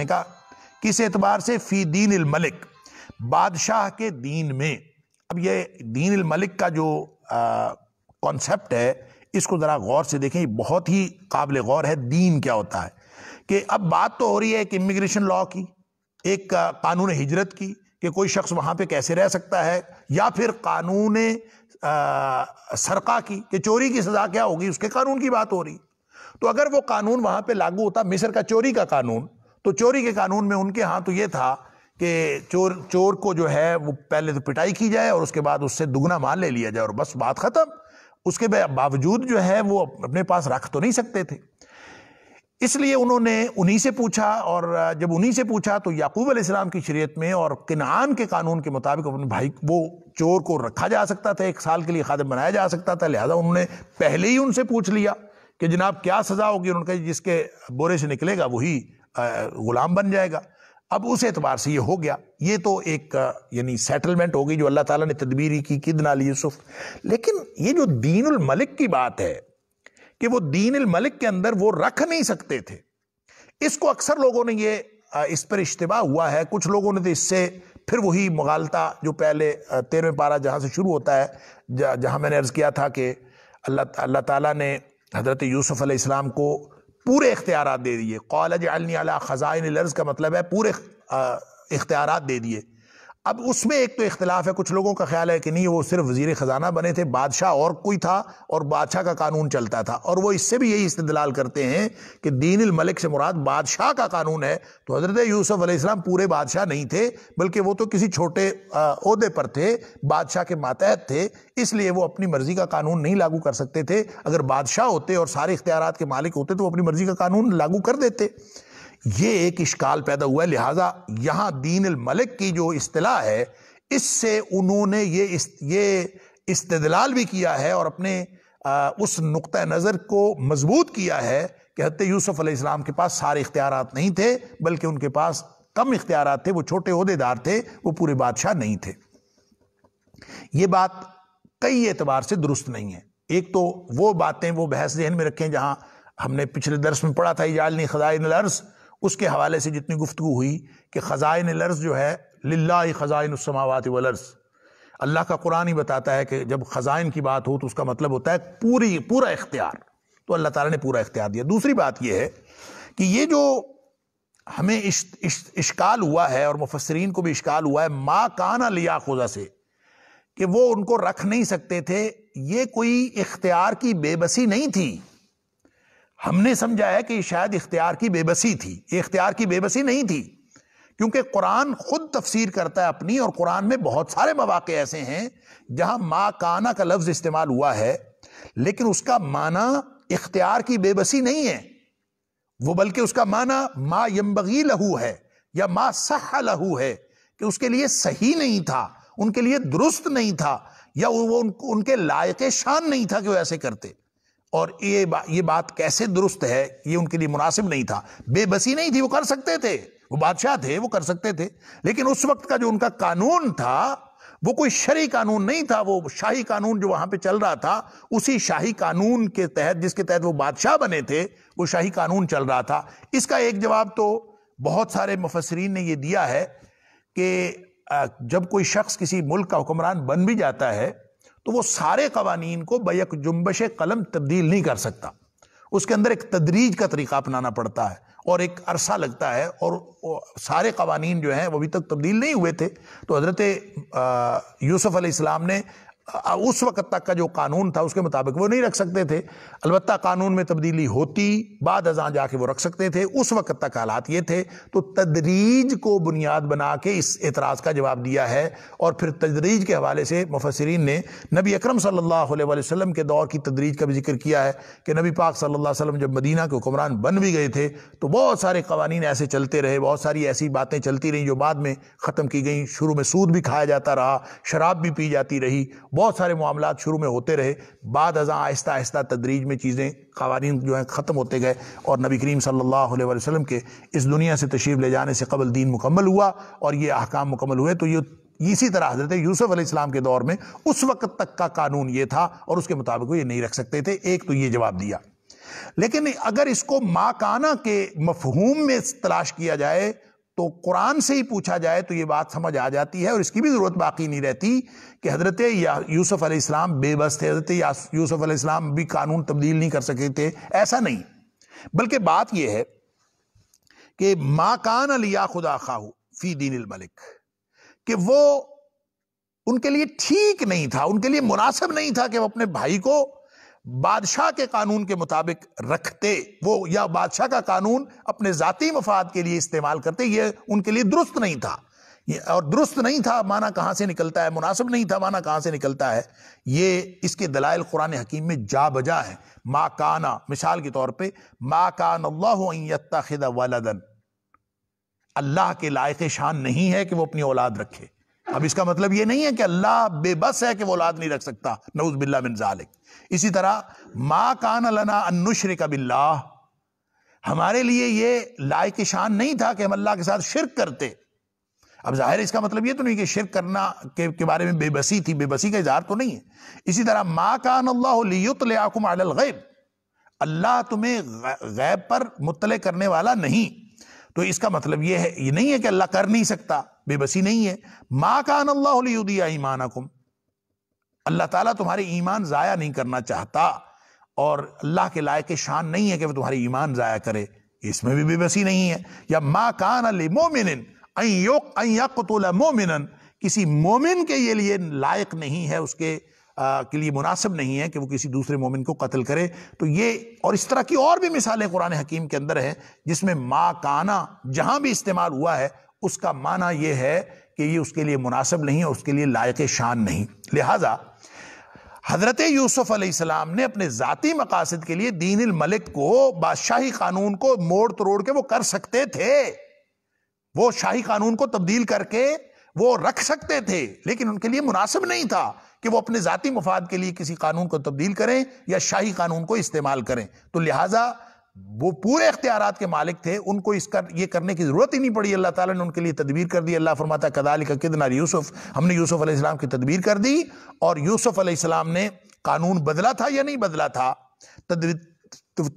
ने कहा किस एतबार से फी दीन मलिक बादशाह के दीन में अब ये दीन मलिक का जो कॉन्सेप्ट है इसको ज़रा गौर से देखें बहुत ही काबिल गौर है दीन क्या होता है कि अब बात तो हो रही है एक इमिग्रेशन लॉ की एक कानून हिजरत की कि कोई शख्स वहाँ पे कैसे रह सकता है या फिर कानून सरका की कि चोरी की सज़ा क्या होगी उसके कानून की बात हो रही तो अगर वो कानून वहाँ पे लागू होता मिस्र का चोरी का कानून तो चोरी के कानून में उनके यहाँ तो ये था कि चोर चोर को जो है वो पहले तो पिटाई की जाए और उसके बाद उससे दुगना माल ले लिया जाए और बस बात ख़त्म उसके बावजूद जो है वो अपने पास रख तो नहीं सकते थे इसलिए उन्होंने उन्हीं से पूछा और जब उन्हीं से पूछा तो याकूब अलैहिस्सलाम की शरीयत में और किनान के कानून के मुताबिक अपने भाई वो चोर को रखा जा सकता था एक साल के लिए खादम बनाया जा सकता था लिहाजा उन्होंने पहले ही उनसे पूछ लिया कि जनाब क्या सज़ा होगी उनका जिसके बोरे से निकलेगा वही ग़ुलाम बन जाएगा अब उस एतबार से ये हो गया ये तो एक यानी सेटलमेंट हो गई जो अल्लाह ताला ने तदबीरी की किद नाली यूसुफ लेकिन ये जो दीन मलिक की बात है कि वो दीन मलिक के अंदर वो रख नहीं सकते थे इसको अक्सर लोगों ने ये इस पर इश्तबा हुआ है कुछ लोगों ने तो इससे फिर वही मुगालता जो पहले तेरहवें पारा जहाँ से शुरू होता है जहाँ मैंने अर्ज़ किया था कि अल्लाह अल्लाह ताला ने हज़रत यूसुफ़ अलैहिस्सलाम को पूरे इख्तियार दे दिए कॉलेज अलनी अला ख़ज़ाइन लर्ज़ का मतलब है पूरे इख्तियार दे दिए अब उसमें एक तो इख्तलाफ है कुछ लोगों का ख्याल है कि नहीं वो सिर्फ वजीर ख़जाना बने थे बादशाह और कोई था और बादशाह का कानून चलता था और वो इससे भी यही इस्तदलाल करते हैं कि दीन मलिक से मुराद बादशाह का कानून है तो हज़रत यूसुफ़ अलैहिस्सलाम पूरे बादशाह नहीं थे बल्कि वो तो किसी छोटे अहदे पर थे बादशाह के मातहत थे इसलिए वो अपनी मर्ज़ी का कानून नहीं लागू कर सकते थे अगर बादशाह होते और सारे इख्तियार के मालिक होते तो वो अपनी मर्ज़ी का कानून लागू कर देते ये एक इश्काल पैदा हुआ है लिहाजा यहाँ दीन मलिक की जो अतलाह है इससे उन्होंने ये इस, ये इस्तदलाल भी किया है और अपने आ, उस नुक़ नज़र को मजबूत किया है कि हत यूसुफ़ अलैहिस्सलाम के पास सारे इख्तियार नहीं थे बल्कि उनके पास कम इख्तियार थे वो छोटे अहदेदार थे वो पूरे बादशाह नहीं थे ये बात कई एतबार से दुरुस्त नहीं है एक तो वो बातें वो बहस जहन में रखें जहाँ हमने पिछले दर्स में पढ़ा था इजालनी खदाइन अर्ज़ उसके हवाले से जितनी गुफ्तु हुई कि ख़ज़ाइन लर्ज़ जो है लाई ख़ज़ाइन उसमावत वर्ज़ अल्लाह का कुरान ही बताता है कि जब ख़ज़ाइन की बात हो तो उसका मतलब होता है पूरी पूरा इख्तियार तो अल्लाह ताला ने पूरा इख्तियार दिया दूसरी बात यह है कि ये जो हमें इश, इश, इश्काल हुआ है और मुफसरीन को भी इश्काल हुआ है माँ काना लिया खुजा से कि वो उनको रख नहीं सकते थे ये कोई इख्तियार की बेबसी नहीं थी हमने समझा है कि शायद इख्तियार की बेबसी थी ये इख्तियार की बेबसी नहीं थी क्योंकि कुरान खुद तफसीर करता है अपनी और कुरान में बहुत सारे मवाके ऐसे हैं जहां मा काना का लफ्ज़ इस्तेमाल हुआ है लेकिन उसका माना इख्तियार की बेबसी नहीं है वो बल्कि उसका माना मा यम्बगी लहू है या मा सह लहू है कि उसके लिए सही नहीं था उनके लिए दुरुस्त नहीं था या वो उनके लायक शान नहीं था कि वो ऐसे करते और ये बा, ये बात कैसे दुरुस्त है ये उनके लिए मुनासिब नहीं था बेबसी नहीं थी वो कर सकते थे वो बादशाह थे वो कर सकते थे लेकिन उस वक्त का जो उनका कानून था वो कोई शरी कानून नहीं था वो शाही कानून जो वहां पे चल रहा था उसी शाही कानून के तहत जिसके तहत वो बादशाह बने थे वो शाही कानून चल रहा था इसका एक जवाब तो बहुत सारे मुफसरीन ने ये दिया है कि जब कोई शख्स किसी मुल्क का हुक्मरान बन भी जाता है तो वो सारे कवानीन को बैक जुम्बश कलम तब्दील नहीं कर सकता उसके अंदर एक तदरीज का तरीका अपनाना पड़ता है और एक अरसा लगता है और सारे कवानीन जो हैं वो अभी तक तब्दील नहीं हुए थे तो हज़रत यूसुफ़ अलैहिस्सलाम ने उस वक्त तक का जो कानून था उसके मुताबिक वो नहीं रख सकते थे अलबत् कानून में तब्दीली होती बाद अजा जाके वो रख सकते थे उस वक्त तक हालात ये थे तो तदरीज को बुनियाद बना के इस एतराज़ का जवाब दिया है और फिर तदरीज के हवाले से मुफसरीन ने नबी अक्रम सल्ला वसम के दौर की तदरीज का भी जिक्र किया है कि नबी पाक सल्ला वसम जब मदीना के हुक्मरान बन भी गए थे तो बहुत सारे कवानीन ऐसे चलते रहे बहुत सारी ऐसी बातें चलती रहीं जो बाद में ख़त्म की गई शुरू में सूद भी खाया जाता रहा शराब भी पी जाती रही बहुत सारे मामला शुरू में होते रहे बाद हजा आहिस्ता आहिस्ता तदरीज में चीज़ें कवानीन जो हैं ख़त्म होते गए और नबी करीम सल्ला वसम के इस दुनिया से तशरीफ़ ले जाने से कबल दीन मुकम्मल हुआ और ये अहकाम मुकम्मल हुए तो ये इसी तरह हजरत यूसुफ अलैहिस्सलाम के दौर में उस वक्त तक का कानून ये था और उसके मुताबिक वो ये नहीं रख सकते थे एक तो ये जवाब दिया लेकिन अगर इसको माकाना के मफहूम में तलाश किया जाए तो कुरान से ही पूछा जाए तो ये बात समझ आ जाती है और इसकी भी ज़रूरत बाकी नहीं रहती कि हज़रत यूसुफ़ अलैहिस्सलाम बेबस थे हज़रत यूसुफ़ अलैहिस्सलाम भी कानून तब्दील नहीं कर सके थे ऐसा नहीं बल्कि बात यह है कि माकान कान अलिया खुदा खाहू फ़ी दीन मलिक कि वो उनके लिए ठीक नहीं था उनके लिए मुनासिब नहीं था कि वो अपने भाई को बादशाह के कानून के मुताबिक रखते वो या बादशाह का कानून अपने ज़ाती मफाद के लिए इस्तेमाल करते ये उनके लिए दुरुस्त नहीं था ये और दुरुस्त नहीं था माना कहाँ से निकलता है मुनासिब नहीं था माना कहाँ से निकलता है ये इसके दलाइल कुरान हकीम में जा बजा है मा काना मिसाल के तौर पर मा कान अल्लाह वालदन अल्लाह के लायक शान नहीं है कि वह अपनी औलाद रखे अब इसका मतलब ये नहीं है कि अल्लाह बेबस है कि वो औलाद नहीं रख सकता नऊज बिल्ला जालिक इसी तरह मा कान लना अनुश्र कबिल्ला हमारे लिए ये लायक शान नहीं था कि हम अल्लाह के साथ शिरक करते अब जाहिर इसका मतलब ये तो नहीं कि शिरक करना के, के बारे में बेबसी थी बेबसी का इजहार तो नहीं है इसी तरह मा कान अल्लाकुम गैब अल्लाह तुम्हें गैब पर मुतले करने वाला नहीं तो इसका मतलब ये है ये नहीं है कि अल्लाह कर नहीं सकता बेबसी नहीं है माँ का अनल्लादिया ईमान कुम अल्लाह ताला तुम्हारे ईमान ज़ाया नहीं करना चाहता और अल्लाह के लायक शान नहीं है कि वह तुम्हारे ईमान ज़ाया करे इसमें भी बेबसी नहीं है या माँ कान अल मोमिन मोमिन किसी मोमिन के ये लिए लायक नहीं है उसके आ, के लिए मुनासिब नहीं है कि वो किसी दूसरे मोमिन को कत्ल करे तो ये और इस तरह की और भी मिसालें कुरान हकीम के अंदर हैं जिसमें माँ काना जहाँ भी इस्तेमाल हुआ है उसका माना यह है कि ये उसके लिए मुनासिब नहीं और उसके लिए लायक शान नहीं लिहाजा हज़रत यूसुफ़ अलैहिस्सलाम ने अपने ज़ाती मकासद के लिए दीन मलिक को बादशाही कानून को मोड़ तोड़ के वो कर सकते थे वो शाही कानून को तब्दील करके वो रख सकते थे लेकिन उनके लिए मुनासिब नहीं था कि वो अपने ज़ाती मफाद के लिए किसी कानून को तब्दील करें या शाही कानून को इस्तेमाल करें तो लिहाजा वो पूरे अख्तियार के मालिक थे उनको इसका ये करने की ज़रूरत ही नहीं पड़ी अल्लाह ताला ने उनके लिए तदबीर कर दी अल्लाह फरमाता कदाल का किदना यूसुफ हमने यूसुफ अलैहिस्सलाम की तदबीर कर दी और यूसुफ अलैहिस्सलाम ने कानून बदला था या नहीं बदला था तो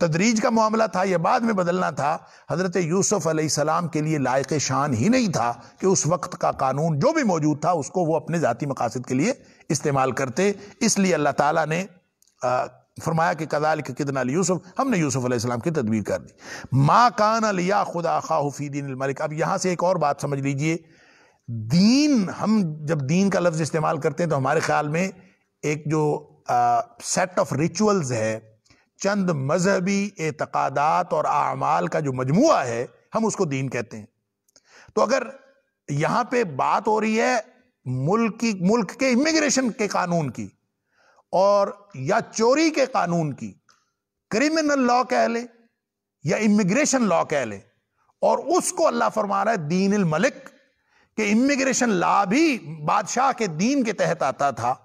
तदरीज का मामला था या बाद में बदलना था हज़रत यूसुफ अलैहिस्सलाम के लिए लायक शान ही नहीं था कि उस वक्त का कानून जो भी मौजूद था उसको वो अपने ज़ाती मकासद के लिए इस्तेमाल करते इसलिए अल्लाह ताला ने फरमाया कि कदाल के किदन अली यूसुफ हमने यूसुफ अलैहिस्सलाम की तदबीर कर दी माँ कान लिया खुदा खाफीदीन मलिक अब यहाँ से एक और बात समझ लीजिए दीन हम जब दीन का लफ्ज़ इस्तेमाल करते हैं तो हमारे ख्याल में एक जो सेट ऑफ रिचुअल्स है चंद मजहबी एतकादात और आमाल का जो मजमू है हम उसको दीन कहते हैं तो अगर यहाँ पर बात हो रही है मुल्क की मुल्क के इमिग्रेशन के कानून की और या चोरी के कानून की क्रिमिनल लॉ कह ले या इमिग्रेशन लॉ कह ले और उसको अल्लाह फरमा रहा है दीन मलिक के इमिग्रेशन लॉ भी बादशाह के दीन के तहत आता था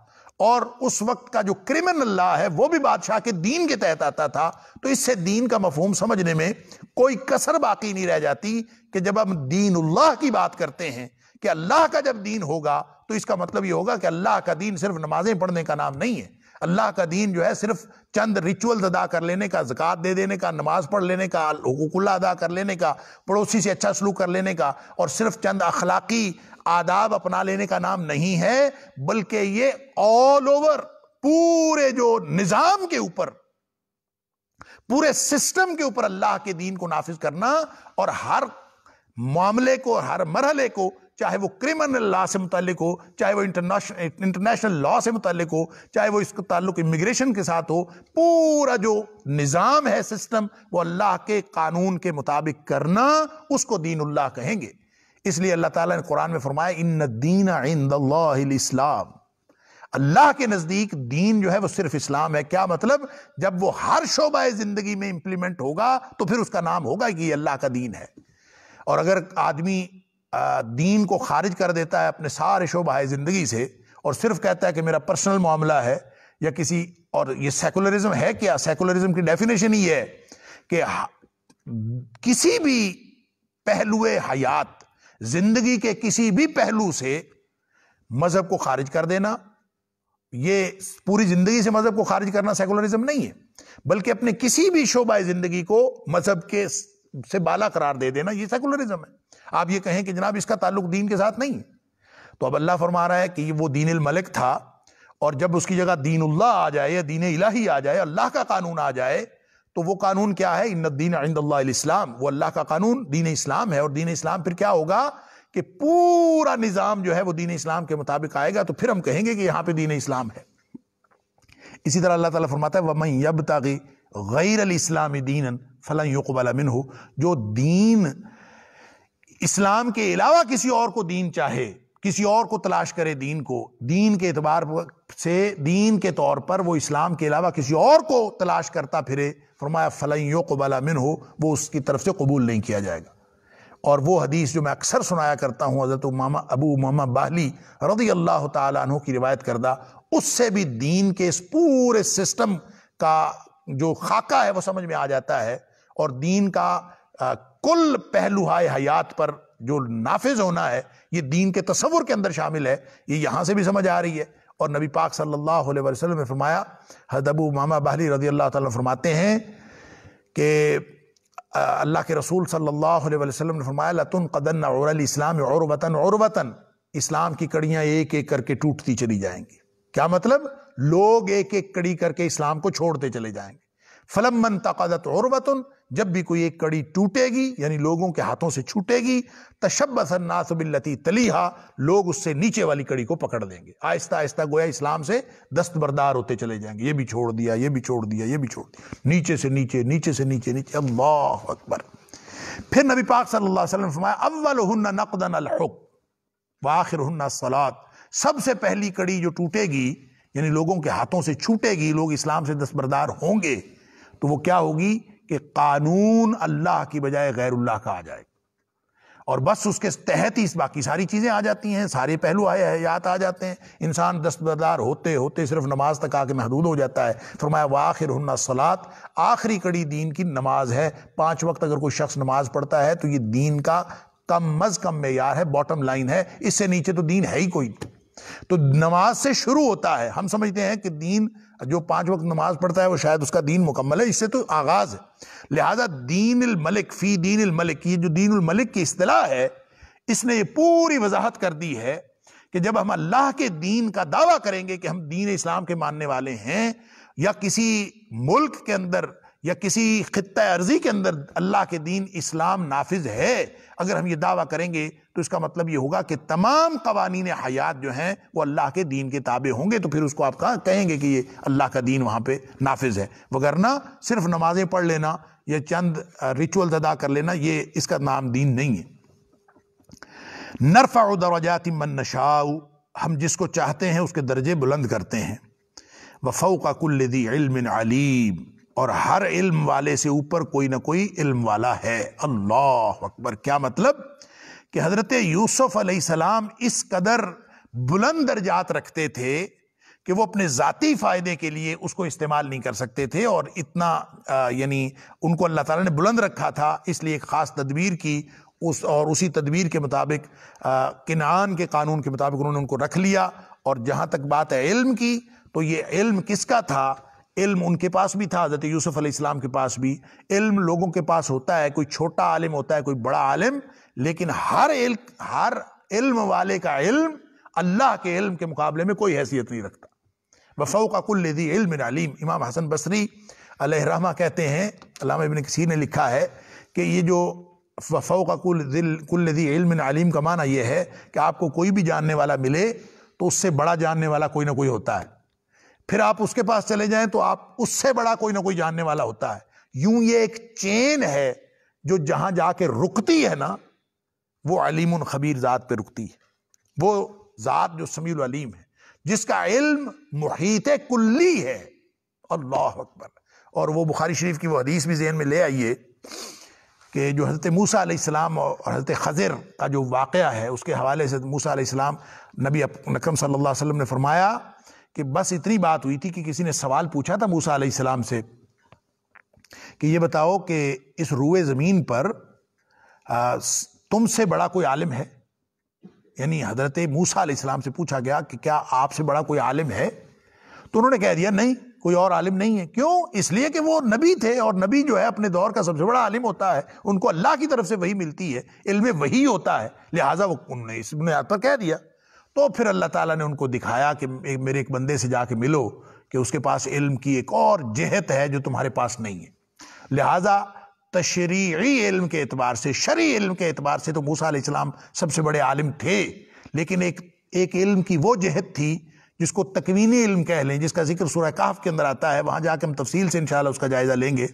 और उस वक्त का जो क्रिमिनल लॉ है वो भी बादशाह के दीन के तहत आता था तो इससे दीन का मफहूम समझने में कोई कसर बाकी नहीं रह जाती कि जब हम दीन अल्लाह की बात करते हैं कि अल्लाह का जब दीन होगा तो इसका मतलब ये होगा कि अल्लाह का दीन सिर्फ नमाजें पढ़ने का नाम नहीं है अल्लाह का दीन जो है सिर्फ चंद रिचुअल्स अदा कर लेने का ज़क़़त दे देने का नमाज पढ़ लेने का हुकुल्ला अदा कर लेने का पड़ोसी से अच्छा सलूक कर लेने का और सिर्फ चंद अखलाकी आदाब अपना लेने का नाम नहीं है बल्कि ये ऑल ओवर पूरे जो निज़ाम के ऊपर पूरे सिस्टम के ऊपर अल्लाह के दीन को नाफिज करना और हर मामले को हर मरहले को चाहे वो क्रिमिनल लॉ से मुतलिक हो चाहे वो इंटरनेशनल इंटरनेशनल लॉ से मुतलिक हो चाहे वो इसका ताल्लुक इमिग्रेशन के साथ हो पूरा जो निज़ाम है सिस्टम वो अल्लाह के कानून के मुताबिक करना उसको दीन अल्लाह कहेंगे इसलिए अल्लाह ताला ने कुरान में फरमाया इन दीन इस्लाम अल्लाह के नज़दीक दीन जो है वो सिर्फ इस्लाम है क्या मतलब जब वो हर शोबा ज़िंदगी में इम्प्लीमेंट होगा तो फिर उसका नाम होगा कि अल्लाह का दीन है और अगर आदमी दीन को खारिज कर देता है अपने सारे आए ज़िंदगी से और सिर्फ कहता है कि मेरा पर्सनल मामला है या किसी और ये सेकुलरिज्म है क्या सेकुलरिज्म की डेफिनेशन ही है कि किसी भी पहलुए हयात जिंदगी के किसी भी पहलू से मजहब को खारिज कर देना ये पूरी जिंदगी से मजहब को खारिज करना सेकुलरिज्म नहीं है बल्कि अपने किसी भी शोबाए जिंदगी को मजहब के से बाला करार दे देना ये सेकुलरिज्म है आप ये कहें कि जनाब इसका ताल्लुक दीन के साथ नहीं तो अब अल्लाह फरमा रहा है कि वो दीन मलिक था और जब उसकी जगह दीन उल्लाह आ जाए या दीन इलाही आ जाए अल्लाह का कानून आ जाए तो वो कानून क्या है इन दीन इस्लाम वो अल्लाह का कानून दीन इस्लाम है और दीन इस्लाम फिर क्या होगा कि पूरा निज़ाम जो है वो दीन इस्लाम के मुताबिक आएगा तो फिर हम कहेंगे कि यहां पे दीन इस्लाम है इसी तरह अल्लाह ताला फरमाता है वमई यब तागी गैर इस्लाम दीन फ़लां मिन हो जो दीन इस्लाम के अलावा किसी और को दीन चाहे किसी और को तलाश करे दीन को दीन के एतबार से दीन के तौर पर वो इस्लाम के अलावा किसी और को तलाश करता फिरे फरमाया फलैयों कबाला मिन हो वो उसकी तरफ से कबूल नहीं किया जाएगा और वो हदीस जो मैं अक्सर सुनाया करता हूँ हज़रत मामा अबू मामा बाहली रदी अल्लाह तु की रिवायत करदा उससे भी दीन के इस पूरे सिस्टम का जो खाका है वो समझ में आ जाता है और दीन का कुल पहलुहाय हयात पर जो नाफिज होना है ये दीन के तस्वुर के अंदर शामिल है ये यहाँ से भी समझ आ रही है और नबी पाक सल्लल्लाहु अलैहि वसल्लम ने फरमाया हदबू मामा बहली रजी अल्लाह ताला फरमाते हैं कि अल्लाह के रसूल सल्लल्लाहु अलैहि वसल्लम ने फरमाया लतुन कदन और इस्लाम और वतन और वतन इस्लाम की कड़ियाँ एक एक करके टूटती चली जाएंगी क्या मतलब लोग एक एक कड़ी करके इस्लाम को छोड़ते चले जाएंगे फलम मन और औरबतन जब भी कोई एक कड़ी टूटेगी यानी लोगों के हाथों से छूटेगी तशब्बसन्नासबिल्लती तलीहा लोग उससे नीचे वाली कड़ी को पकड़ लेंगे आहिस्ता आहिस्ता गोया इस्लाम से दस्तबरदार होते चले जाएंगे ये भी छोड़ दिया ये भी छोड़ दिया ये भी छोड़ दिया नीचे से नीचे नीचे से नीचे नीचे अल्लाह अकबर फिर नबी पाक सल्लल्लाहु अलैहि वसल्लम फरमाया अव्वल हन्ना नकदन अलहुक आखिर हन्ना सलात सबसे पहली कड़ी जो टूटेगी यानी लोगों के हाथों से छूटेगी लोग इस्लाम से दस्तबरदार होंगे तो वो क्या होगी कि कानून अल्लाह की बजाय गैरुल्लाह का आ जाएगा और बस उसके तहत ही बाकी सारी चीज़ें आ जाती हैं सारे पहलू आए हयात आ जाते हैं इंसान दस्तबरदार होते होते सिर्फ नमाज तक आके महदूद हो जाता है फरमाया वाखिर हन्ना सलात आखिरी कड़ी दीन की नमाज है पांच वक्त अगर कोई शख्स नमाज पढ़ता है तो ये दीन का कम अज़ कम मैार है बॉटम लाइन है इससे नीचे तो दीन है ही कोई तो नमाज से शुरू होता है हम समझते हैं कि दीन जो पांच वक्त नमाज पढ़ता है वो शायद उसका दीन मुकम्मल है इससे तो आगाज है लिहाजा दीन मलिक फी दीन मलिक ये जो दीन मलिक की असलाह है इसने ये पूरी वजाहत कर दी है कि जब हम अल्लाह के दीन का दावा करेंगे कि हम दीन इस्लाम के मानने वाले हैं या किसी मुल्क के अंदर या किसी ख़त्े अर्जी के अंदर अल्लाह के दीन इस्लाम नाफिज है अगर हम ये दावा करेंगे तो इसका मतलब ये होगा कि तमाम कवानीन हयात जो हैं वो अल्लाह के दीन के ताबे होंगे तो फिर उसको आप कहा कहेंगे कि ये अल्लाह का दीन वहाँ पे नाफिज है वगरना सिर्फ नमाज़ें पढ़ लेना या चंद रिचुअल अदा कर लेना ये इसका नाम दीन नहीं है नरफ़ा दरजात मन नशाऊ हम जिसको चाहते हैं उसके दर्जे बुलंद करते हैं वफ़ो का कुल्ल अलीम और हर इल्म वाले से ऊपर कोई ना कोई इल्म वाला है अल्लाह अकबर क्या मतलब कि हज़रत यूसुफ़ सलाम इस कदर बुलंद दर्जात रखते थे कि वो अपने ज़ाती फ़ायदे के लिए उसको इस्तेमाल नहीं कर सकते थे और इतना यानी उनको अल्लाह ताला ने बुलंद रखा था इसलिए एक ख़ास तदबीर की उस और उसी तदबीर के मुताबिक किनान के कानून के मुताबिक उन्होंने उनको रख लिया और जहाँ तक बात है इल्म की तो ये इल्म किसका था इल्म उनके पास भी था हज़रत यूसुफ़ अलैहिस्सलाम के पास भी इल्म लोगों के पास होता है कोई छोटा आलिम होता है कोई बड़ा आलिम लेकिन हर इल हर इल्म वाले का इल्म अल्लाह के इल्म के मुकाबले में कोई हैसियत नहीं रखता वफ़ो का कुल लेदी इल्म आलिम इमाम हसन बसरी अलहमा कहते हैं अलामा इबन कसीर ने लिखा है कि ये जो वफ़ो का कुल दिल कुल इल्म आलिम का माना यह है कि आपको कोई भी जानने वाला मिले तो उससे बड़ा जानने वाला कोई ना कोई होता है फिर आप उसके पास चले जाएं तो आप उससे बड़ा कोई ना कोई जानने वाला होता है यूं ये एक चेन है जो जहां जाके रुकती है ना वो अलीम खबीर ज़ात पे रुकती है वो ज़ात जो समील अलीम है जिसका इल्म मुहित कुल्ली है अल्लाह अकबर और वो बुखारी शरीफ की वो हदीस भी जहन में ले आइए कि जो हज़रत मूसा आसमाम और हज़रत खजर का जो वाक़ है उसके हवाले से मूसा आसमाम नबी नकम सल्लल्लाहु अलैहि वसल्लम ने फरमाया कि बस इतनी बात हुई थी कि किसी ने सवाल पूछा था मूसा आसमाम से कि ये बताओ कि इस रूए ज़मीन पर तुमसे बड़ा कोई आलिम है यानी हज़रत मूसा आसमाम से पूछा गया कि क्या आपसे बड़ा कोई आलिम है तो उन्होंने कह दिया नहीं कोई और आलिम नहीं है क्यों इसलिए कि वो नबी थे और नबी जो है अपने दौर का सबसे बड़ा आलिम होता है उनको अल्लाह की तरफ से वही मिलती है इल्म वही होता है लिहाजा वो उन्होंने इस बुनियाद पर कह दिया तो फिर अल्लाह ताला ने उनको दिखाया कि मेरे एक बंदे से जाके मिलो कि उसके पास इल्म की एक और जहत है जो तुम्हारे पास नहीं है लिहाजा तशरी इल्म के एतबार से शरी इल्म के एतबार से तो मूसा इस्लाम सबसे बड़े आलिम थे लेकिन एक एक इल्म की वो जहत थी जिसको तकवीनी इल्म कह लें जिसका जिक्र सुरह काफ के अंदर आता है वहाँ जाके हम तफसील से इंशाल्लाह उसका जायज़ा लेंगे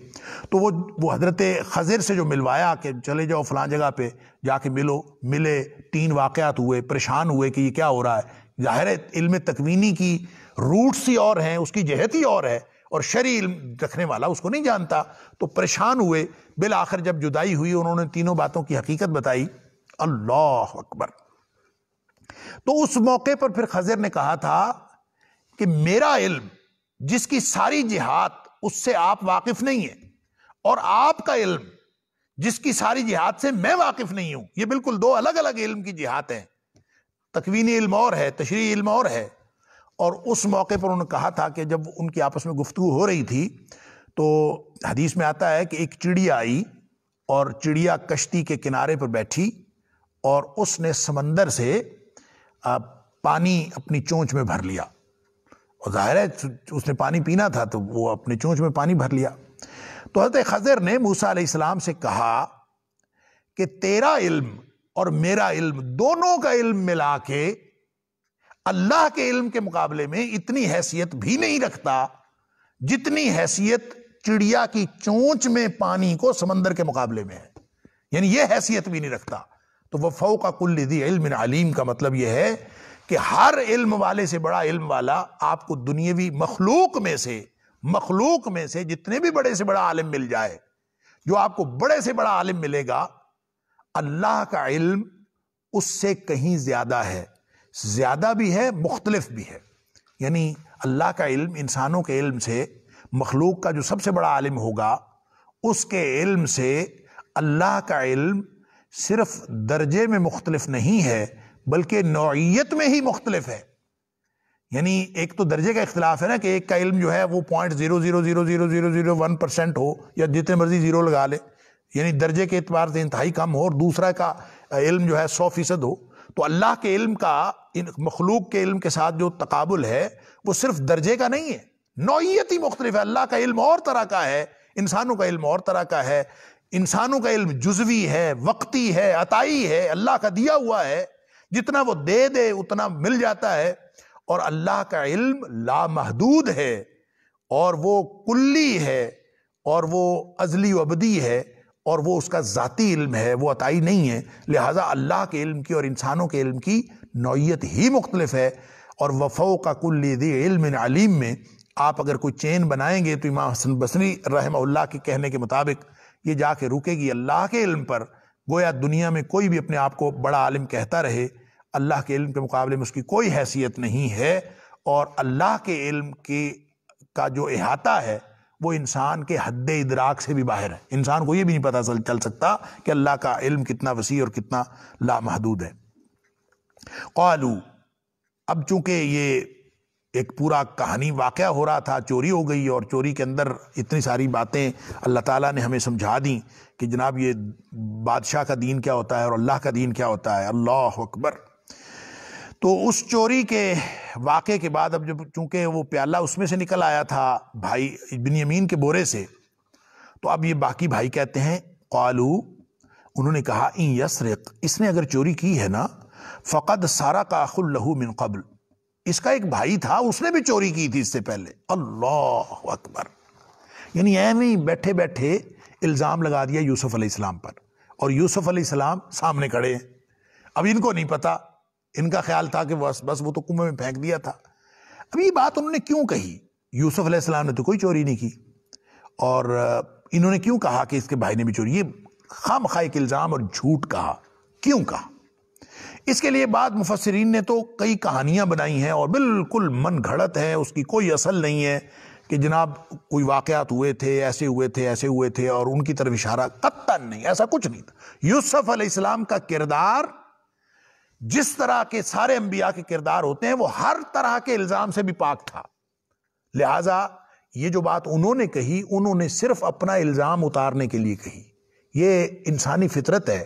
तो वो वो हज़रत खजर से जो मिलवाया कि चले जाओ फलां जगह पे जाके मिलो मिले तीन वाक़ात हुए परेशान हुए कि ये क्या हो रहा है ज़ाहिर इल्म तकवीनी की रूट्स ही और हैं उसकी जहत ही और है और शरी इल्म रखने वाला उसको नहीं जानता तो परेशान हुए बिल आखिर जब जुदाई हुई उन्होंने तीनों बातों की हकीकत बताई अल्लाह अकबर तो उस मौके पर फिर खजर ने कहा था कि मेरा इल्म जिसकी सारी जिहाद उससे आप वाकिफ नहीं है और आपका इल्म जिसकी सारी जिहाद से मैं वाकिफ नहीं हूं यह बिल्कुल दो अलग अलग इल्म की जिहाद हैं तकवीनी इल्म और है तशरी इल्म और है और उस मौके पर उन्होंने कहा था कि जब उनकी आपस में गुफ्तु हो रही थी तो हदीस में आता है कि एक चिड़िया आई और चिड़िया कश्ती के किनारे पर बैठी और उसने समंदर से आप पानी अपनी चोंच में भर लिया और जाहिर है उसने पानी पीना था तो वो अपने चोंच में पानी भर लिया तो हजरत खजर ने मूसा इस्लाम से कहा कि तेरा इल्म और मेरा इल्म दोनों का इल्म मिला के अल्लाह के इल्म के मुकाबले में इतनी हैसियत भी नहीं रखता जितनी हैसियत चिड़िया की चोंच में पानी को समंदर के मुकाबले में है यानी यह हैसियत भी नहीं रखता तो वह का कुल दी इल्म अलीम का मतलब यह है कि हर इल्म वाले से बड़ा इल्म वाला आपको दुनियावी मखलूक में से मखलूक में से जितने भी बड़े से बड़ा आलिम मिल जाए जो आपको बड़े से बड़ा आलिम मिलेगा अल्लाह का इल्म उससे कहीं ज़्यादा है ज़्यादा भी है मुख्तलफ भी है यानी अल्लाह का इल्म इंसानों के इल्म से मखलूक का जो सबसे बड़ा आलिम होगा उसके इल्म से अल्लाह का इल्म सिर्फ दर्जे में मुख्तलिफ नहीं है बल्कि नौीयत में ही मुख्तलफ है यानी एक तो दर्जे का इख्तलाफ है ना कि एक का इल्म जो है वो point zero zero zero zero zero zero one percent हो या जितने मर्जी ज़ीरो लगा ले यानी दर्जे के एतबार से इंतहाई कम हो और दूसरा का इल्म जो है सौ फीसद हो तो अल्लाह के इल्म का इन मखलूक के इल्म के साथ जो तकाबुल है वो सिर्फ दर्जे का नहीं है नौीयत ही मुख्तलिफ है अल्लाह का इल्म और तरह का है इंसानों का इल्म और तरह का है इंसानों का इल्म जुजवी है वक्ती है अताई है अल्लाह का दिया हुआ है जितना वो दे दे उतना मिल जाता है और अल्लाह का इल्म लामहदूद है और वो कुल्ली है और वो अजली वबदी है और वो उसका ज़ाती इल्म है वो अताई नहीं है लिहाजा अल्लाह के इल्म की और इंसानों के इल्म की नौीयत ही मुख्तलफ है और वफ़ो का कुल्ली इल्म में आप अगर कोई चेन बनाएंगे तो इमाम हसन बसरी रहम के कहने के मुताबिक ये जाके रुकेगी अल्लाह के इल्म पर गोया दुनिया में कोई भी अपने आप को बड़ा आलिम कहता रहे अल्लाह के इल्म के मुकाबले में उसकी कोई हैसियत नहीं है और अल्लाह के इल्म के का जो अहाता है वो इंसान के हद इदराक से भी बाहर है इंसान को ये भी नहीं पता चल चल सकता कि अल्लाह का इल्म कितना वसी और कितना लामहदूद है कलू अब चूंकि ये एक पूरा कहानी वाक़ हो रहा था चोरी हो गई और चोरी के अंदर इतनी सारी बातें अल्लाह ताला ने हमें समझा दी कि जनाब ये बादशाह का दीन क्या होता है और अल्लाह का दीन क्या होता है अल्लाह अकबर तो उस चोरी के वाक़े के बाद अब जब चूँकि वो प्याला उसमें से निकल आया था भाई बिन यमीन के बोरे से तो अब ये बाकी भाई कहते हैं कलू उन्होंने कहा इन यसरक इसने अगर चोरी की है ना फ़कत सारा का अखुल्लहू मिन कबल इसका एक भाई था उसने भी चोरी की थी इससे पहले अल्लाह अकबर यानी ऐवे बैठे बैठे इल्ज़ाम लगा दिया यूसुफ अलैहिस्सलाम पर और यूसुफ अलैहिस्सलाम सामने खड़े हैं अब इनको नहीं पता इनका ख्याल था कि बस बस वो तो कुएं में फेंक दिया था अब ये बात उन्होंने क्यों कही यूसुफ अलैहिस्सलाम ने तो कोई चोरी नहीं की और इन्होंने क्यों कहा कि इसके भाई ने भी चोरी ये खाम खा एक इल्ज़ाम और झूठ कहा क्यों कहा इसके लिए बाद मुफसरीन ने तो कई कहानियाँ बनाई हैं और बिल्कुल मन घड़त है उसकी कोई असल नहीं है कि जनाब कोई वाक़ात हुए थे ऐसे हुए थे ऐसे हुए थे और उनकी तरफ इशारा कत्ता नहीं ऐसा कुछ नहीं था यूसफ अलैहिस्सलाम का किरदार जिस तरह के सारे अम्बिया के किरदार होते हैं वो हर तरह के इल्ज़ाम से भी पाक था लिहाजा ये जो बात उन्होंने कही उन्होंने सिर्फ अपना इल्ज़ाम उतारने के लिए कही ये इंसानी फितरत है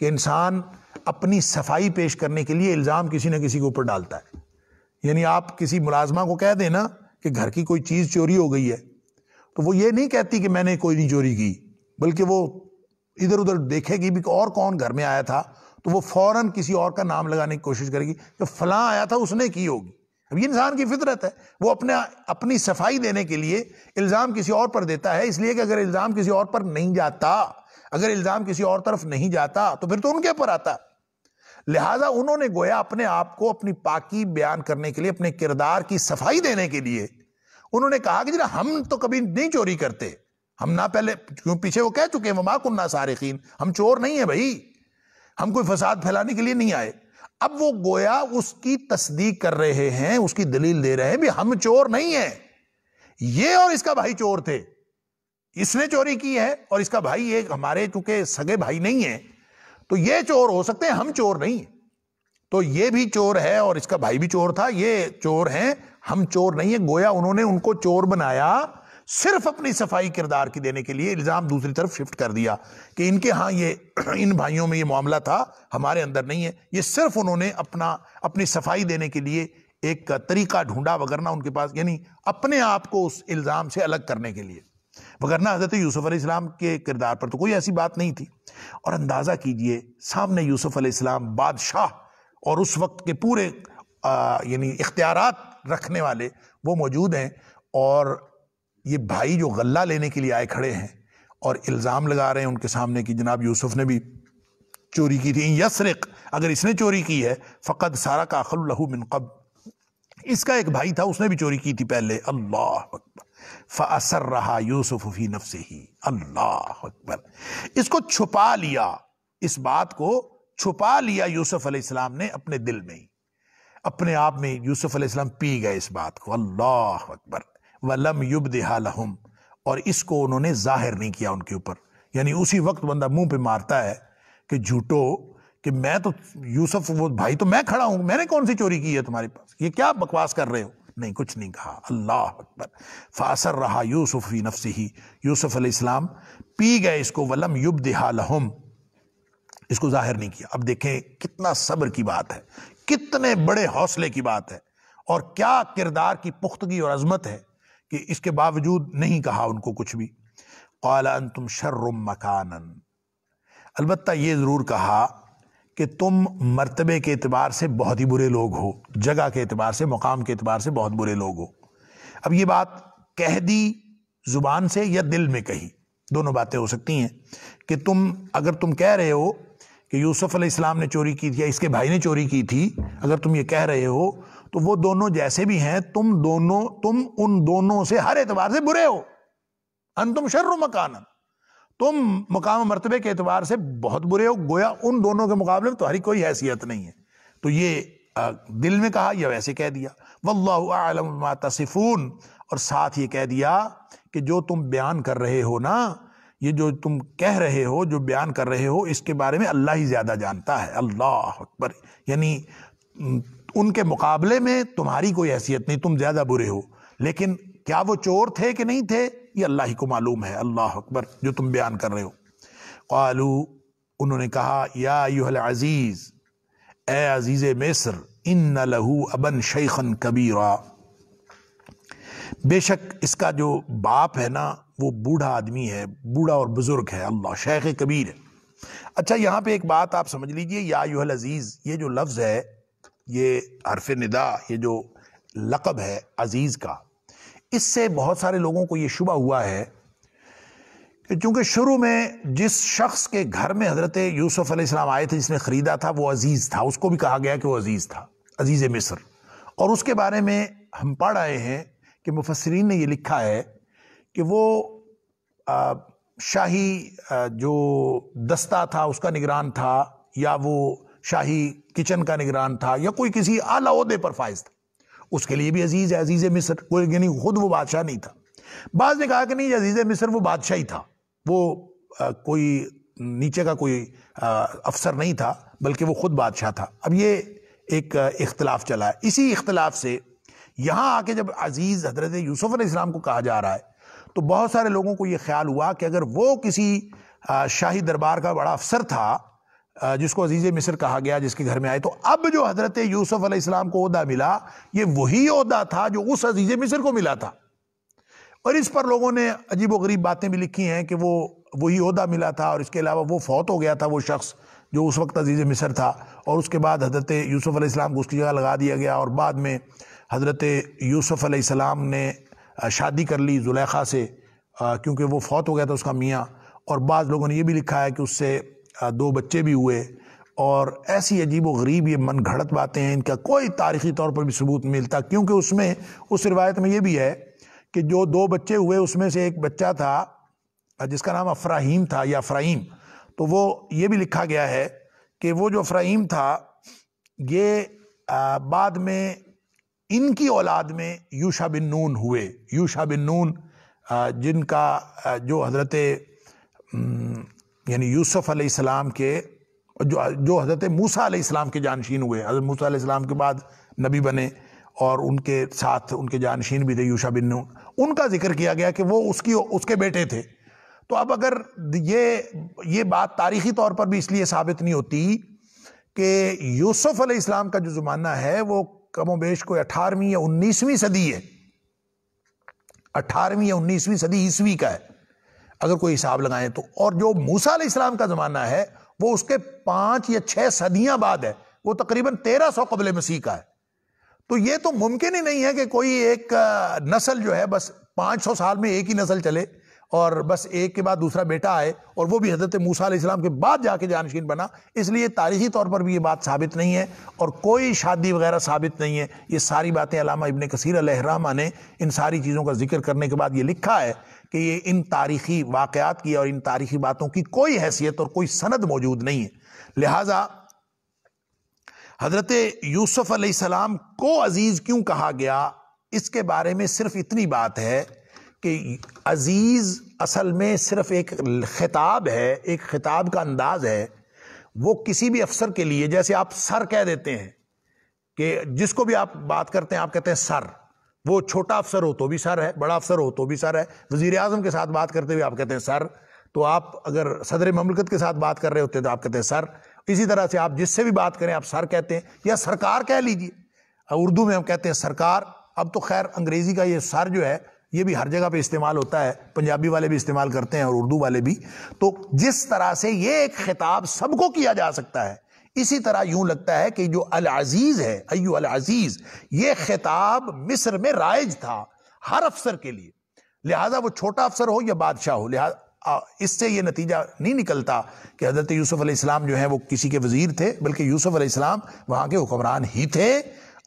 कि इंसान अपनी सफाई पेश करने के लिए इल्ज़ाम किसी न किसी के ऊपर डालता है यानी आप किसी मुलाजमा को कह देना कि घर की कोई चीज़ चोरी हो गई है तो वो ये नहीं कहती कि मैंने कोई नहीं चोरी की बल्कि वो इधर उधर देखेगी भी और कौन घर में आया था तो वो फ़ौर किसी और का नाम लगाने की कोशिश करेगी कि फलां आया था उसने की होगी अब ये इंसान की फितरत है वो अपने अपनी सफाई देने के लिए इल्ज़ाम किसी और पर देता है इसलिए कि अगर इल्ज़ाम किसी और पर नहीं जाता अगर इल्ज़ाम किसी और तरफ नहीं जाता तो फिर तो उनके ऊपर आता लिहाजा उन्होंने गोया अपने आप को अपनी पाकी बयान करने के लिए अपने किरदार की सफाई देने के लिए उन्होंने कहा कि जरा हम तो कभी नहीं चोरी करते हम ना पहले क्यों पीछे वो कह चुके हैं वमा कुन्ना सारखीन हम चोर नहीं है भाई हम कोई फसाद फैलाने के लिए नहीं आए अब वो गोया उसकी तस्दीक कर रहे हैं उसकी दलील दे रहे हैं भी हम चोर नहीं है ये और इसका भाई चोर थे इसने चोरी की है और इसका भाई एक हमारे चूंकि सगे भाई नहीं है तो ये चोर हो सकते हैं हम चोर नहीं तो ये भी चोर है और इसका भाई भी चोर था ये चोर हैं हम चोर नहीं है गोया उन्होंने उनको चोर बनाया सिर्फ अपनी सफाई किरदार की देने के लिए इल्ज़ाम दूसरी तरफ शिफ्ट कर दिया कि इनके हाँ ये इन भाइयों में ये मामला था हमारे अंदर नहीं है ये सिर्फ उन्होंने अपना अपनी सफाई देने के लिए एक तरीका ढूंढा वगरना उनके पास यानी अपने आप को उस इल्ज़ाम से अलग करने के लिए वगरना हज़रत यूसुफ़ अलैहिस्सलाम के किरदार पर तो कोई ऐसी बात नहीं थी और अंदाज़ा कीजिए सामने यूसुफ़ अलैहिस्सलाम बादशाह और उस वक्त के पूरे यानी इख्तियार रखने वाले वो मौजूद हैं और ये भाई जो गल्ला लेने के लिए आए खड़े हैं और इल्ज़ाम लगा रहे हैं उनके सामने कि जनाब यूसुफ ने भी चोरी की थी यसरक अगर इसने चोरी की है फ़कत सारा का अखल लहू मिनकब इसका एक भाई था उसने भी चोरी की थी पहले अल्लाह अकबर फ़सर रहा यूसुफ फी नफ से ही अल्लाह अकबर इसको छुपा लिया इस बात को छुपा लिया यूसुफ अलैहिस्सलाम ने अपने दिल में ही अपने आप में यूसुफ अलैहिस्सलाम पी गए इस बात को अल्लाह अकबर वलम युब लहुम और इसको उन्होंने जाहिर नहीं किया उनके ऊपर यानी उसी वक्त बंदा मुंह पे मारता है कि झूठो कि मैं तो यूसुफ वो भाई तो मैं खड़ा हूं मैंने कौन सी चोरी की है तुम्हारे पास ये क्या बकवास कर रहे हो नहीं कुछ नहीं कहा अल्लाह अकबर फासर रहा यूसुफ ही नफसी ही यूसुफ अलैहिस्सलाम पी गए इसको वलम युब दिहा लहम इसको जाहिर नहीं किया अब देखें कितना सब्र की बात है कितने बड़े हौसले की बात है और क्या किरदार की पुख्तगी और अजमत है कि इसके बावजूद नहीं कहा उनको कुछ भी कौला तुम शर्र मकानन अलबत् ये ज़रूर कहा कि तुम मर्तबे के अतबार से बहुत ही बुरे लोग हो जगह के अतबार से मुकाम के अतबार से बहुत बुरे लोग हो अब ये बात कह दी ज़ुबान से या दिल में कही दोनों बातें हो सकती हैं कि तुम अगर तुम कह रहे हो कि यूसुफ़ अलैहिस्सलाम ने चोरी की थी या इसके भाई ने चोरी की थी अगर तुम ये कह रहे हो तो वो दोनों जैसे भी हैं तुम दोनों तुम उन दोनों से हर एतबार से बुरे हो अन तुम शर्र मकानन तुम मकाम मरतबे के अतबार से बहुत बुरे हो गोया उन दोनों के मुकाबले में तुम्हारी कोई हैसियत नहीं है तो ये दिल में कहा या वैसे कह दिया वल्लाम तसिफून और साथ ये कह दिया कि जो तुम बयान कर रहे हो ना ये जो तुम कह रहे हो जो बयान कर रहे हो इसके बारे में अल्लाह ही ज़्यादा जानता है अल्लाह अकबर यानी उनके मुकाबले में तुम्हारी कोई हैसियत नहीं तुम ज़्यादा बुरे हो लेकिन क्या वो चोर थे कि नहीं थे ये अल्लाह ही को मालूम है अल्लाह अकबर जो तुम बयान कर रहे हो कालू उन्होंने कहा या यूहल अज़ीज़ ए अज़ीज़ मिस्र इन लहू अबन शेखन कबीरा बेशक इसका जो बाप है ना वो बूढ़ा आदमी है बूढ़ा और बुज़ुर्ग है अल्लाह शेख कबीर है अच्छा यहाँ पे एक बात आप समझ लीजिए या यूहल अज़ीज़ ये जो लफ्ज़ है ये हरफ निदा ये जो लकब है अज़ीज़ का इससे बहुत सारे लोगों को ये शुबा हुआ है कि चूंकि शुरू में जिस शख्स के घर में हज़रत यूसुफ अलैहिस्सलाम आए थे जिसने ख़रीदा था वो अज़ीज़ था उसको भी कहा गया कि वो अज़ीज़ था अज़ीज़ मिस्र और उसके बारे में हम पढ़ आए हैं कि मुफसरीन ने ये लिखा है कि वो आ, शाही जो दस्ता था उसका निगरान था या वो शाही किचन का निगरान था या कोई किसी आला अहदे पर फायज था उसके लिए भी अजीज़ है अजीज़ मिस्र को यानी खुद वो बादशाह नहीं था बाद ने कहा कि नहीं अजीज़ मिस्र वो बादशाह ही था वो आ, कोई नीचे का कोई आ, अफसर नहीं था बल्कि वो खुद बादशाह था अब ये एक इख्तलाफ चला है इसी इख्तलाफ से यहाँ आके जब अजीज़ हजरत यूसुफ इस्लाम को कहा जा रहा है तो बहुत सारे लोगों को ये ख्याल हुआ कि अगर वो किसी शाही दरबार का बड़ा अफसर था जिसको अजीज़ मिस्र कहा गया जिसके घर में आए तो अब जो हज़रत यूसुफ अलैहिस्सलाम को अहदा मिला ये वही अहदा था जो उस अजीज़ मिस्र को मिला था और इस पर लोगों ने अजीब व गरीब बातें भी लिखी हैं कि वो वही अहदा मिला था और इसके अलावा वो फौत हो गया था वो शख्स जो उस वक्त अजीज़ मिस्र था और उसके बाद हज़रत यूसुफ़ अलैहिस्सलाम को उसकी जगह लगा दिया गया और बाद में हज़रत यूसुफ़ अलैहिस्सलाम ने शादी कर ली जुलैखा से क्योंकि वो फौत हो गया था उसका मियाँ और बाद लोगों ने यह भी लिखा है कि उससे दो बच्चे भी हुए और ऐसी अजीब व गरीब ये मन घड़त बातें हैं इनका कोई तारीखी तौर पर भी सबूत मिलता क्योंकि उसमें उस रिवायत में ये भी है कि जो दो बच्चे हुए उसमें से एक बच्चा था जिसका नाम अफ्राहिम था या अफ्राहिम तो वो ये भी लिखा गया है कि वो जो अफ्राहिम था ये बाद में इनकी औलाद में यूशा बिन नून हुए यूशा बिन नून जिनका जो हज़रत यानी यूसुफ़ अलैहिस्सलाम के जो जो हज़रत मूसा अलैहिस्सलाम के जानशीन हुए हज़रत मूसा अलैहिस्सलाम के बाद नबी बने और उनके साथ उनके जानशीन भी थे यूशा बिन नून उनका जिक्र किया गया कि वो उसकी उसके बेटे थे तो अब अगर ये ये बात तारीखी तौर पर भी इसलिए साबित नहीं होती कि यूसुफ़ अलैहिस्सलाम का जो ज़माना है वो कमो बेश कोई अठारहवीं या उन्नीसवीं सदी है अठारहवीं या उन्नीसवीं सदी ईस्वी का है अगर कोई हिसाब लगाएं तो और जो मूसा इस्लाम का ज़माना है वो उसके पाँच या छः सदियाँ बाद है वो तकरीबन तेरह सौ कबल मसीह का है तो ये तो मुमकिन ही नहीं है कि कोई एक नस्ल जो है बस पाँच सौ साल में एक ही नस्ल चले और बस एक के बाद दूसरा बेटा आए और वो भी हजरत मूसा इस्लाम के बाद जाके जानशीन बना इसलिए तारीखी तौर पर भी ये बात साबित नहीं है और कोई शादी वगैरह साबित नहीं है ये सारी बातें अलामा इबन कसीर अलहरामा ने इन सारी चीज़ों का जिक्र करने के बाद ये लिखा है कि ये इन तारीखी वाकयात की और इन तारीखी बातों की कोई हैसियत और कोई सनद मौजूद नहीं है लिहाजा हज़रत यूसुफ़ अलैहिस्सलाम को अज़ीज़ क्यों कहा गया इसके बारे में सिर्फ इतनी बात है कि अज़ीज़ असल में सिर्फ एक ख़िताब है एक ख़िताब का अंदाज़ है वो किसी भी अफसर के लिए जैसे आप सर कह देते हैं कि जिसको भी आप बात करते हैं आप कहते हैं सर वो छोटा अफसर हो तो भी सर है बड़ा अफसर हो तो भी सर है वजीर अजम के साथ बात करते हुए आप कहते हैं सर तो आप अगर सदर ममलकत के साथ बात कर रहे होते हैं तो आप कहते हैं सर इसी तरह से आप जिससे भी बात करें आप सर कहते हैं या सरकार कह लीजिए उर्दू में हम कहते हैं सरकार अब तो खैर अंग्रेज़ी का ये सर जो है ये भी हर जगह पे इस्तेमाल होता है पंजाबी वाले भी इस्तेमाल करते हैं और उर्दू वाले भी तो जिस तरह से ये एक खिताब सबको किया जा सकता है इसी तरह यूं लगता है कि जो अल अजीज़ है अयू अल अजीज़ ये खिताब मिस्र में राइज था हर अफसर के लिए लिहाजा वो छोटा अफसर हो या बादशाह हो लिहाजा इससे ये नतीजा नहीं निकलता कि हज़रत यूसुफ़ अलैहिस्सलाम जो है वो किसी के वज़ीर थे बल्कि यूसुफ़ अलैहिस्सलाम वहां के हुक्मरान ही थे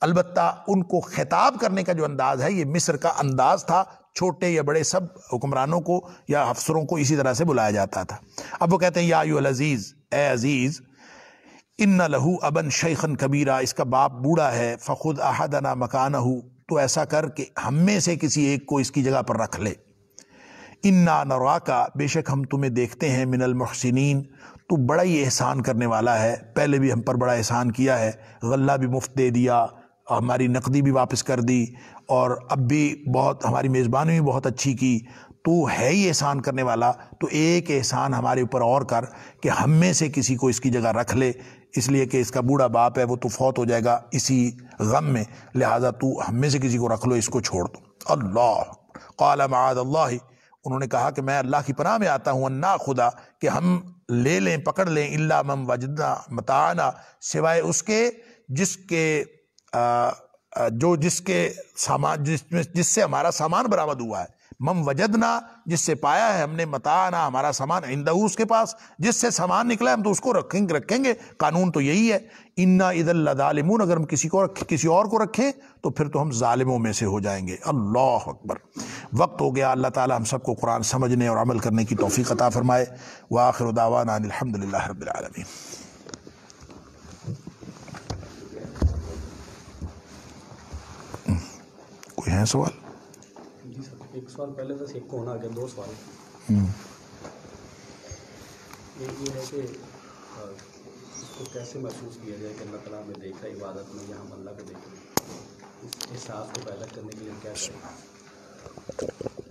अलबत् उनको खिताब करने का जो अंदाज़ है ये मिस्र का अंदाज़ था छोटे या बड़े सब हुक्मरानों को या अफसरों को इसी तरह से बुलाया जाता था अब वो कहते हैं या अजीज़ ए अज़ीज़ इन्ना लहू अबन शेखन कबीरा इसका बाप बूढ़ा है फ़खुद अहदना मकान तो ऐसा कर कि हम में से किसी एक को इसकी जगह पर रख ले इन्ना नरवाका का बेशक हम तुम्हें देखते हैं मिनल महसिन तो बड़ा ही एहसान करने वाला है पहले भी हम पर बड़ा एहसान किया है गल्ला भी मुफ्त दे दिया हमारी नकदी भी वापस कर दी और अब भी बहुत हमारी मेज़बानी भी बहुत अच्छी की तो है ही एहसान करने वाला तो एक एहसान हमारे ऊपर और कर कि हम में से किसी को इसकी जगह रख ले इसलिए कि इसका बूढ़ा बाप है वो तो फौत हो जाएगा इसी गम में लिहाजा तू हम में से किसी को रख लो इसको छोड़ दो अल्लाह काला माद अल्लाह उन्होंने कहा कि मैं अल्लाह की पनाह में आता हूँ अन्ना खुदा कि हम ले लें पकड़ लें इल्ला मम वजना मताना सिवाय उसके जिसके आ, जो जिसके सामान जिसमें जिससे हमारा सामान बरामद हुआ है मम वजदना जिससे पाया है हमने मताना हमारा सामान इंदू उसके पास जिससे सामान निकला है हम तो उसको रखेंगे रखेंगे कानून तो यही है इन्ना इदल लदालिमून अगर हम किसी को किसी और को रखें तो फिर तो हम ालिमों में से हो जाएंगे अल्लाह अकबर वक्त हो गया अल्लाह ताला हम सबको कुरान समझने और अमल करने की तोफ़ी अता फ़रमाए वाखिर दावाना अलहमदिल्ला कोई है सवाल एक सवाल पहले बस एक होना आ गया दो सवाल एक हम्म। ये है कि हाँ, इसको कैसे महसूस किया जाए कि अल्लाह तला में देखा इबादत में या हम अल्लाह को देख रहे इस एहसास को पैदा करने के लिए क्या करें